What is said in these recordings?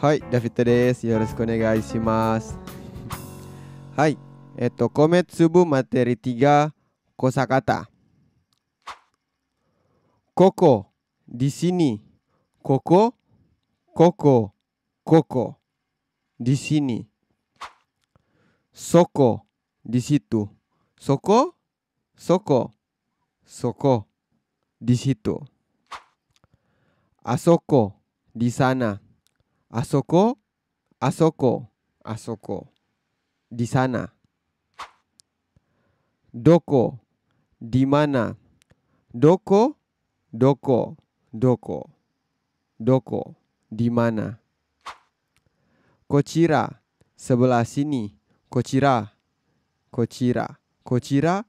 はい、ラフィットです。よろしくお願いします。はい、えっと、Komet Subuh Materi 3 Kosakata. Koko, di sini. Koko, koko, koko. Di sini. Soko, di situ. Soko, soko, soko. Di situ. Asoko, di sana. Asoko, asoko, asoko. Di sana. Doko, di mana? Doko, doko, doko. Doko, di mana? Kochira, sebelah sini. Kochira, kochira, kochira,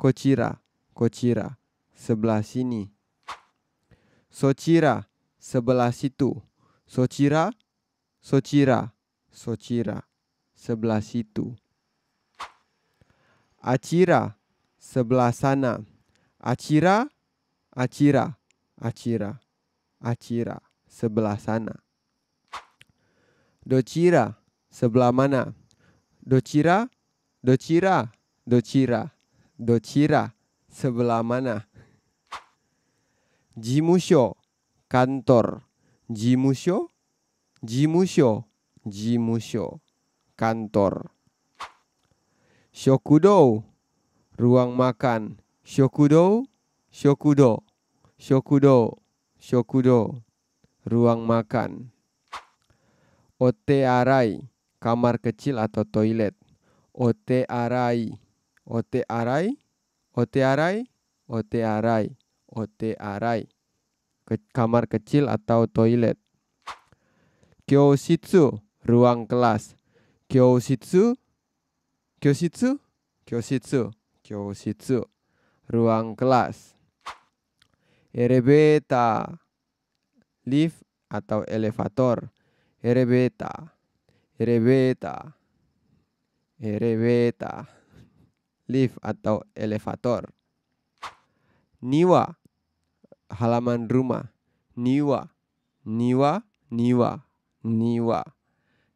kochira, kochira, sebelah sini. Sochira, sebelah situ. Sochira, Socira, Socira, sebelah situ. Acira, sebelah sana. Acira, Acira, Acira, Acira, sebelah sana. Docira, sebelah mana? Docira, Docira, Docira, Docira, sebelah mana? Jimusho, kantor. kantor. Jimusho, Jimusho, kantor. Shokudo, ruang makan. Shokudo, shokudo, shokudo, shokudo, ruang makan. Ote arai, kamar kecil atau toilet. Ote arai, ote arai, ote arai, ote arai, kamar kecil atau toilet. Kyoshitsu, ruang kelas. Kyoshitsu, Kyoshitsu, Kyoshitsu, Kyoshitsu, ruang kelas. Erebeta, lift atau elevator. Erebeta, erebeta, erebeta, lift atau elevator. Niwa, halaman rumah. Niwa, niwa, niwa, niwa,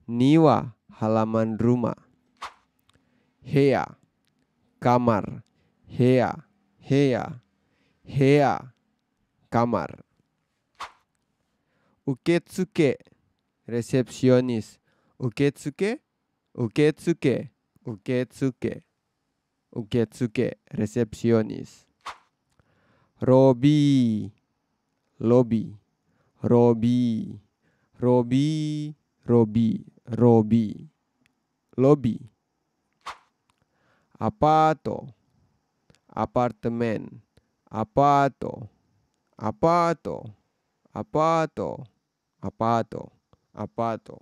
niwa halaman rumah, hea kamar, hea, hea, hea kamar. Uketsuke resepsionis, uketsuke, uketsuke, uketsuke, uketsuke resepsionis. Robi, lobby, Robi. Robi, Robi, Robi. Lobby. Apato. Apartemen. Apato. Apato. Apato. Apato. Apato.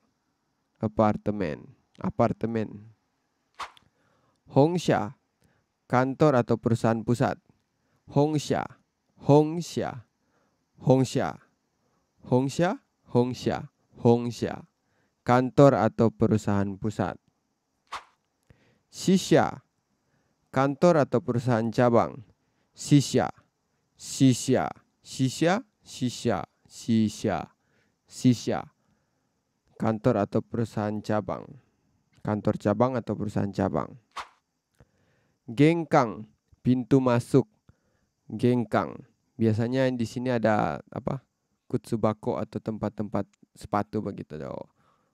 Apartemen. Apartemen. Hongsha. Kantor atau perusahaan pusat. Hongsha. Hongsha. Hongsha. Hongsha. Hongxia, Hongxia, kantor atau perusahaan pusat. Xixia, kantor atau perusahaan cabang. Xixia, Xixia, Xixia, Xixia, Xixia, Xixia, kantor atau perusahaan cabang. Kantor cabang atau perusahaan cabang. Gengkang, pintu masuk. Gengkang. Biasanya di sini ada apa? kutsubako atau tempat-tempat sepatu begitu loh.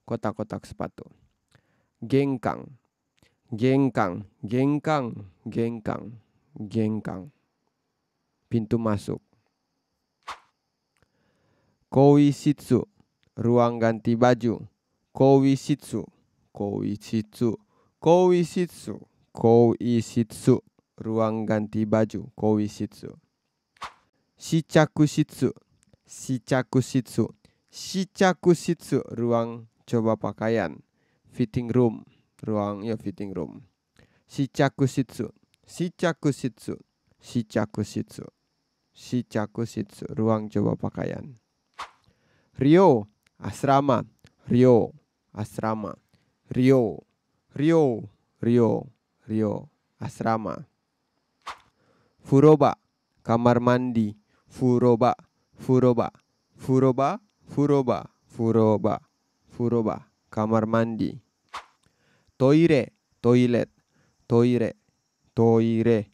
Kotak-kotak sepatu. Gengkang, gengkang, gengkang, gengkang, gengkang. Pintu masuk. Kowisitsu. ruang ganti baju. Kowisitsu. Kowisitsu. Kowisitsu. Kowisitsu. ruang ganti baju. Koishitsu. Shichakushitsu, Shichakusitsu Shichakusitsu ruang coba pakaian fitting room ruang ya fitting room Shichakusitsu Shichakusitsu Shichakusitsu Shichakusitsu ruang coba pakaian Rio asrama Rio asrama Rio Rio Rio Rio asrama Furoba kamar mandi Furoba 風呂場、風呂場、風呂場、風呂場、風呂場、kamar mandi。トイレ、トイレ、トイレ、トイレ、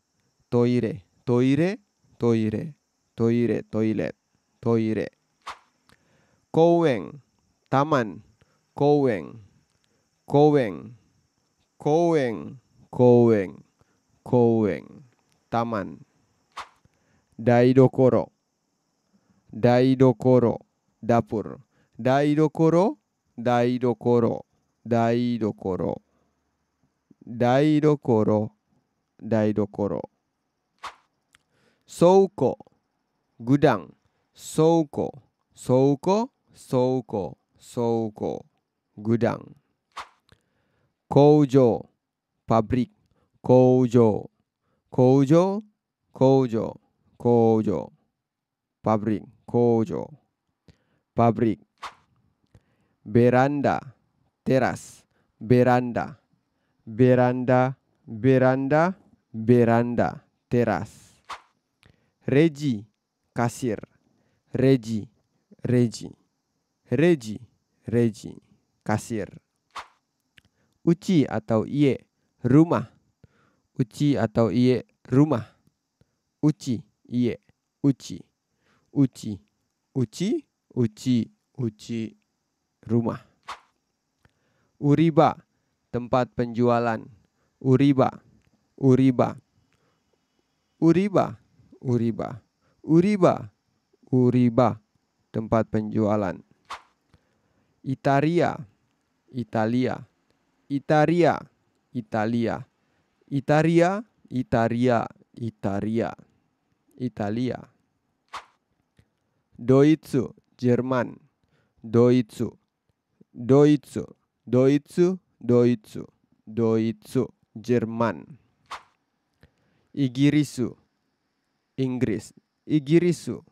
トイレ、トイレ、トイレ、トイレ、トイレ、トイレ。公園、taman、公園、公園、公園、公園、公園、taman。台所台所、ダプル。台所、台所、台所。台所、台所。倉庫、グダン。倉庫、倉庫、倉庫、倉庫。グダン。工場、パブリック。工場、工場、工場、工場。パブリック。kojo, pabrik, beranda, teras, beranda, beranda, beranda, beranda, teras. Reji, kasir, reji, reji, reji, reji, kasir. Uci atau iye, rumah, uci atau iye, rumah, uci, iye, uci uci, uci, uci, uci, rumah. Uriba, tempat penjualan. Uriba, uriba, uriba, uriba, uriba, uriba, tempat penjualan. Italia, Italia, Italia, Italia, Italia, Italia, Italia, Italia. Doitsu, Jerman. Doitsu. Doitsu. Doitsu, Doitsu. Doitsu, Jerman. Igirisu, Inggris. Igirisu,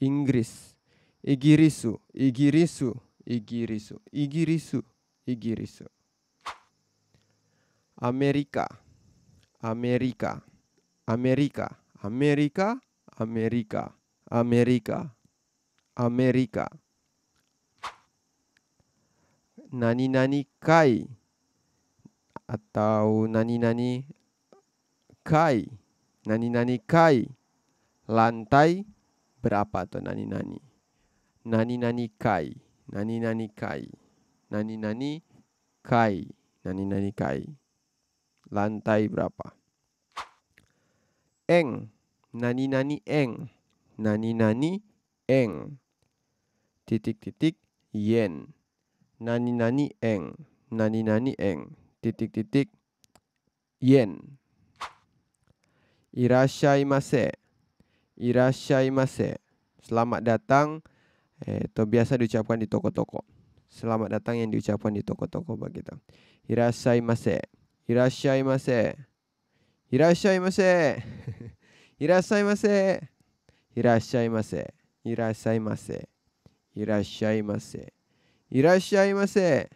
Inggris. Igirisu, Igirisu, Igirisu, Igirisu, Igirisu. Amerika, Amerika, Amerika, Amerika, Amerika, Amerika, Amerika. Nani nani kai atau nani nani kai, nani nani kai. Lantai berapa atau nani nani? Nani nani kai, nani nani kai, nani nani kai, nani nani kai. Lantai berapa? Eng, nani nani eng, nani nani eng titik-titik yen nani nani eng nani nani eng titik-titik yen irashai mase irashai mase selamat datang eh, biasa diucapkan di toko-toko selamat datang yang diucapkan di toko-toko bagi kita irashai mase irashai mase irashai mase irashai mase irashai mase いらっしゃいませ。いらっしゃいませ。いらっしゃいませ。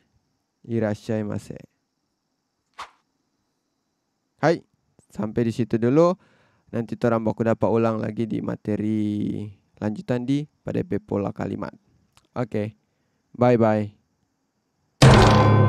いらっしゃいませ。Hai, Hai, sampai di situ dulu. Nanti orang baku dapat ulang lagi di materi lanjutan di pada pola kalimat. Oke, okay. bye-bye.